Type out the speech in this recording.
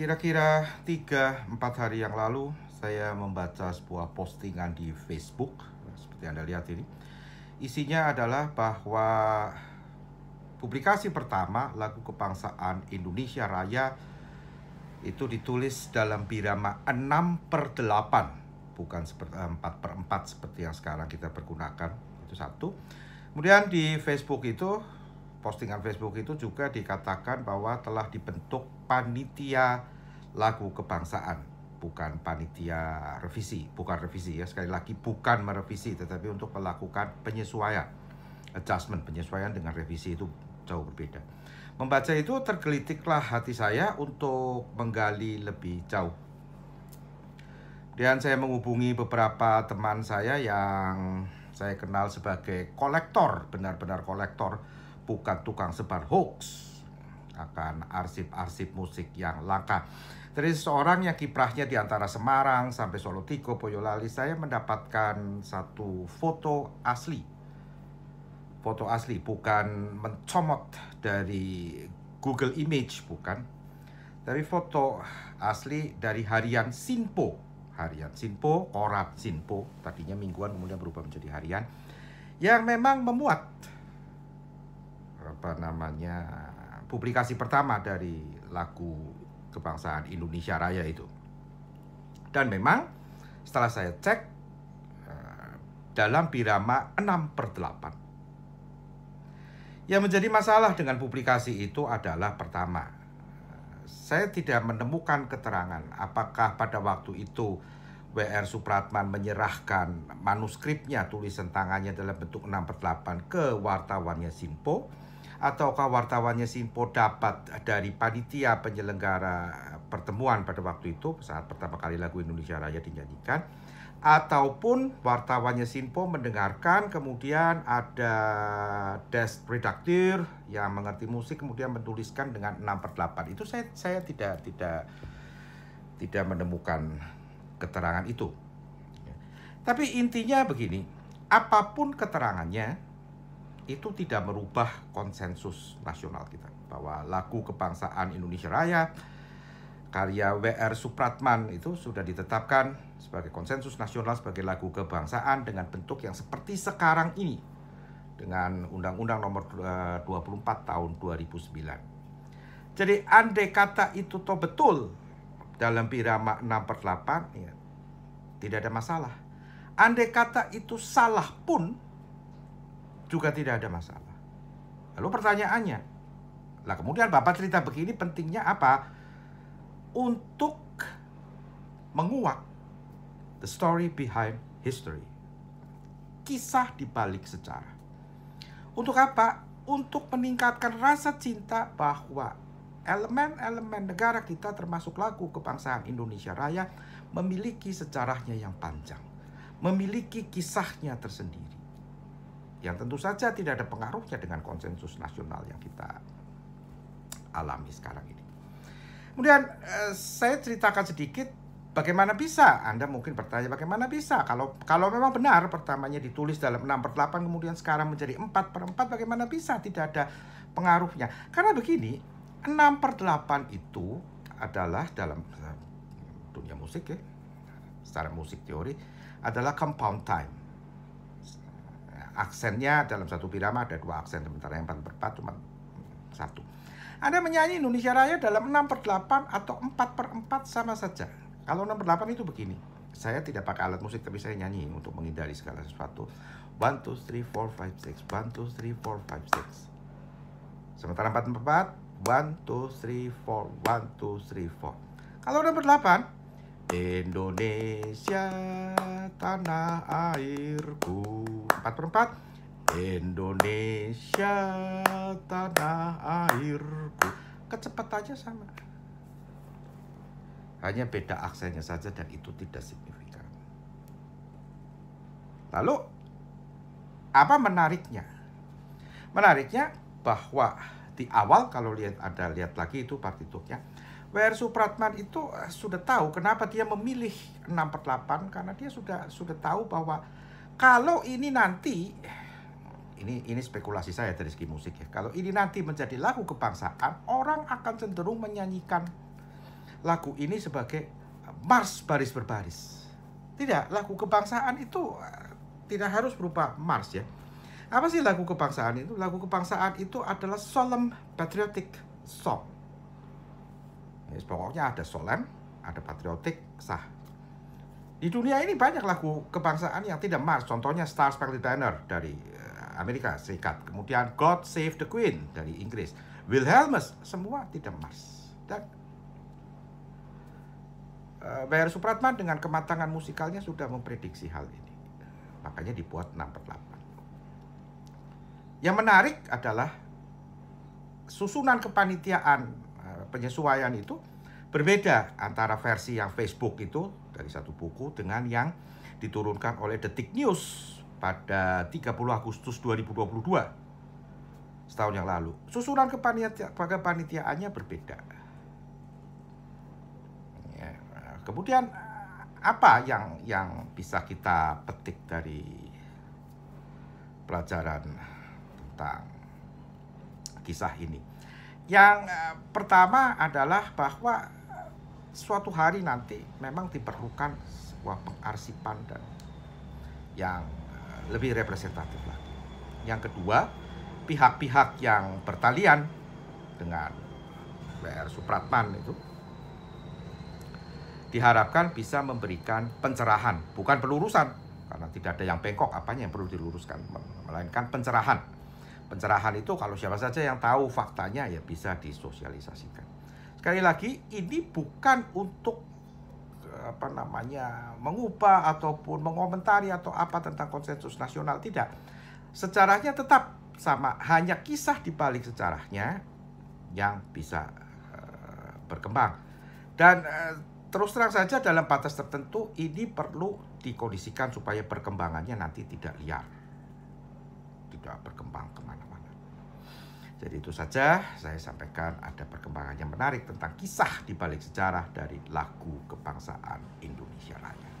Kira-kira 3-4 hari yang lalu saya membaca sebuah postingan di Facebook nah, seperti Anda lihat ini. Isinya adalah bahwa publikasi pertama lagu kebangsaan Indonesia Raya itu ditulis dalam birama 6 per 8 bukan seperti 4 eh, per 4 seperti yang sekarang kita pergunakan itu satu kemudian di Facebook itu postingan Facebook itu juga dikatakan bahwa telah dibentuk panitia lagu kebangsaan, bukan panitia revisi, bukan revisi ya sekali lagi bukan merevisi tetapi untuk melakukan penyesuaian, adjustment penyesuaian dengan revisi itu jauh berbeda. Membaca itu tergelitiklah hati saya untuk menggali lebih jauh. Dan saya menghubungi beberapa teman saya yang saya kenal sebagai kolektor, benar-benar kolektor bukan tukang sebar hoax akan arsip-arsip musik yang langka. Dari seorang yang kiprahnya di antara Semarang sampai Solo Tiko, Boyolali, saya mendapatkan satu foto asli. Foto asli, bukan mencomot dari Google Image, bukan. Dari foto asli dari harian Sinpo. Harian Sinpo, korat Sinpo, tadinya mingguan kemudian berubah menjadi harian. Yang memang memuat apa namanya publikasi pertama dari lagu kebangsaan Indonesia Raya itu. Dan memang setelah saya cek eh, dalam birama 6 per 8. Yang menjadi masalah dengan publikasi itu adalah pertama, saya tidak menemukan keterangan apakah pada waktu itu W.R. Supratman menyerahkan manuskripnya tulisan tangannya dalam bentuk 6 per 8 ke wartawannya Simpo ataukah wartawannya Simpo dapat dari panitia penyelenggara eh, pertemuan pada waktu itu saat pertama kali lagu Indonesia Raya dinyanyikan ataupun wartawannya Simpo mendengarkan kemudian ada desk redaktur yang mengerti musik kemudian menuliskan dengan 6 per 8 itu saya saya tidak tidak tidak menemukan keterangan itu tapi intinya begini apapun keterangannya itu tidak merubah konsensus nasional kita bahwa lagu kebangsaan Indonesia Raya karya W.R. Supratman itu sudah ditetapkan sebagai konsensus nasional sebagai lagu kebangsaan dengan bentuk yang seperti sekarang ini dengan Undang-Undang Nomor 24 eh, Tahun 2009. Jadi andai kata itu toh betul dalam Birama 6 per 8 ya, tidak ada masalah. Andai kata itu salah pun juga tidak ada masalah. Lalu pertanyaannya, lah kemudian Bapak cerita begini pentingnya apa? Untuk menguak the story behind history. Kisah dibalik sejarah. Untuk apa? Untuk meningkatkan rasa cinta bahwa elemen-elemen negara kita termasuk lagu kebangsaan Indonesia Raya memiliki sejarahnya yang panjang. Memiliki kisahnya tersendiri yang tentu saja tidak ada pengaruhnya dengan konsensus nasional yang kita alami sekarang ini. Kemudian eh, saya ceritakan sedikit bagaimana bisa Anda mungkin bertanya bagaimana bisa kalau kalau memang benar pertamanya ditulis dalam 6 per 8 kemudian sekarang menjadi 4 per 4 bagaimana bisa tidak ada pengaruhnya karena begini 6 per 8 itu adalah dalam eh, dunia musik ya secara musik teori adalah compound time aksennya dalam satu irama ada dua aksen sementara yang empat per empat cuma satu. Anda menyanyi Indonesia Raya dalam 6 per 8 atau 4 per 4 sama saja. Kalau 6 per 8 itu begini. Saya tidak pakai alat musik tapi saya nyanyi untuk menghindari segala sesuatu. 1, 2, 3, 4, 5, 6. 1, 2, 3, 4, 5, 6. Sementara 4 per 4. 1, 2, 3, 4. 1, 2, 3, 4. Kalau 6 per 8, Indonesia tanah airku 4 per 4 Indonesia tanah airku Kecepatannya sama Hanya beda aksennya saja dan itu tidak signifikan Lalu apa menariknya? Menariknya bahwa di awal kalau lihat ada lihat lagi itu partiturnya W.R. Supratman itu eh, sudah tahu kenapa dia memilih 648 karena dia sudah sudah tahu bahwa kalau ini nanti ini ini spekulasi saya dari segi musik ya. Kalau ini nanti menjadi lagu kebangsaan, orang akan cenderung menyanyikan lagu ini sebagai mars baris berbaris. Tidak, lagu kebangsaan itu eh, tidak harus berupa mars ya. Apa sih lagu kebangsaan itu? Lagu kebangsaan itu adalah solemn patriotic song Yes, pokoknya ada solem, ada patriotik, sah. Di dunia ini banyak lagu kebangsaan yang tidak mars. Contohnya Star Spangled Banner dari eh, Amerika Serikat. Kemudian God Save the Queen dari Inggris. Wilhelmus, semua tidak mars. Dan Bayar eh, Supratman dengan kematangan musikalnya sudah memprediksi hal ini. Makanya dibuat 6 per 8. Yang menarik adalah susunan kepanitiaan penyesuaian itu berbeda antara versi yang Facebook itu dari satu buku dengan yang diturunkan oleh Detik News pada 30 Agustus 2022 setahun yang lalu. Susunan kepanitia kepanitiaannya berbeda. Ya, kemudian apa yang yang bisa kita petik dari pelajaran tentang kisah ini? Yang eh, pertama adalah bahwa eh, suatu hari nanti memang diperlukan sebuah pengarsipan dan yang eh, lebih representatif lagi. Yang kedua, pihak-pihak yang bertalian dengan WR Supratman itu diharapkan bisa memberikan pencerahan, bukan pelurusan karena tidak ada yang bengkok apanya yang perlu diluruskan melainkan pencerahan Pencerahan itu kalau siapa saja yang tahu faktanya ya bisa disosialisasikan. Sekali lagi ini bukan untuk apa namanya mengubah ataupun mengomentari atau apa tentang konsensus nasional tidak. Sejarahnya tetap sama, hanya kisah di balik sejarahnya yang bisa uh, berkembang. Dan uh, terus terang saja dalam batas tertentu ini perlu dikondisikan supaya perkembangannya nanti tidak liar juga berkembang kemana-mana. Jadi itu saja saya sampaikan ada perkembangan yang menarik tentang kisah di balik sejarah dari lagu kebangsaan Indonesia Raya.